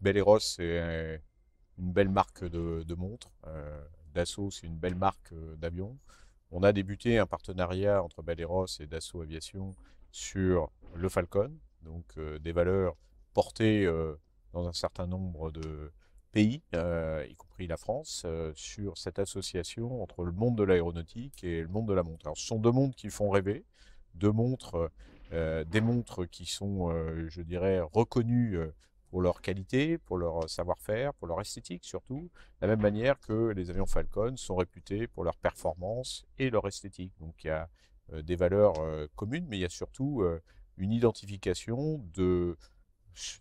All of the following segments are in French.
Belleros, c'est euh, une belle marque de, montres. Euh, Dassault, c'est une belle marque euh, d'avions. On a débuté un partenariat entre Belleros et Dassault Aviation sur le Falcon, donc des valeurs portées dans un certain nombre de pays, y compris la France, sur cette association entre le monde de l'aéronautique et le monde de la montre. ce sont deux mondes qui font rêver, deux montres, des montres qui sont, je dirais, reconnues pour leur qualité, pour leur euh, savoir-faire, pour leur esthétique surtout, de la même manière que les avions Falcon sont réputés pour leur performance et leur esthétique. Donc il y a euh, des valeurs euh, communes, mais il y a surtout une identification de,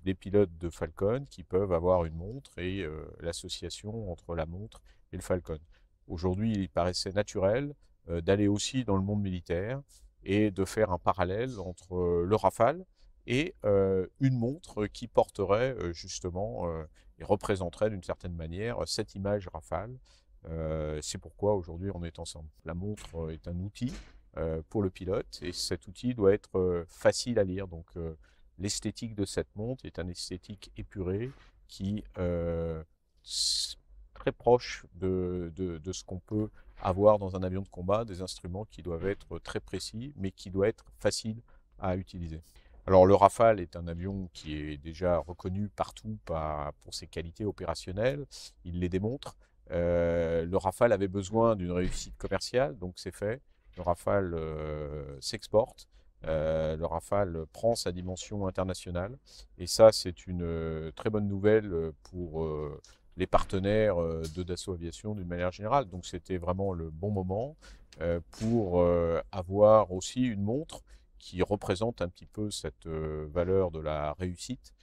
des pilotes de Falcon qui peuvent avoir une montre et l'association entre la montre et le Falcon. Aujourd'hui, il paraissait naturel d'aller aussi dans le monde militaire et de faire un parallèle entre le Rafale, et une montre qui porterait justement et représenterait d'une certaine manière cette image rafale. C'est pourquoi aujourd'hui on est ensemble. La montre est un outil pour le pilote et cet outil doit être facile à lire. Donc l'esthétique de cette montre est un esthétique épuré qui est très proche de, de ce qu'on peut avoir dans un avion de combat, des instruments qui doivent être très précis mais qui doivent être faciles à utiliser. Alors le Rafale est un avion qui est déjà reconnu partout pour ses qualités opérationnelles, il les démontre. Euh, le Rafale avait besoin d'une réussite commerciale, donc c'est fait. Le Rafale euh, s'exporte. Euh, le Rafale prend sa dimension internationale. Et ça, c'est une très bonne nouvelle pour les partenaires de Dassault Aviation d'une manière générale. Donc c'était vraiment le bon moment pour avoir aussi une montre qui représente un petit peu cette valeur de la réussite,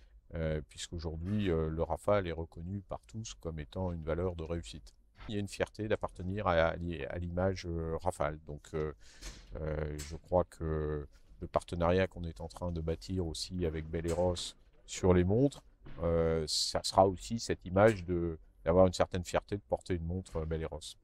puisqu'aujourd'hui le Rafale est reconnu par tous comme étant une valeur de réussite. Il y a une fierté d'appartenir à, à l'image Rafale. Donc je crois que le partenariat qu'on est en train de bâtir aussi avec Belleros sur les montres, ça sera aussi cette image d'avoir une certaine fierté de porter une montre euh, Belleros.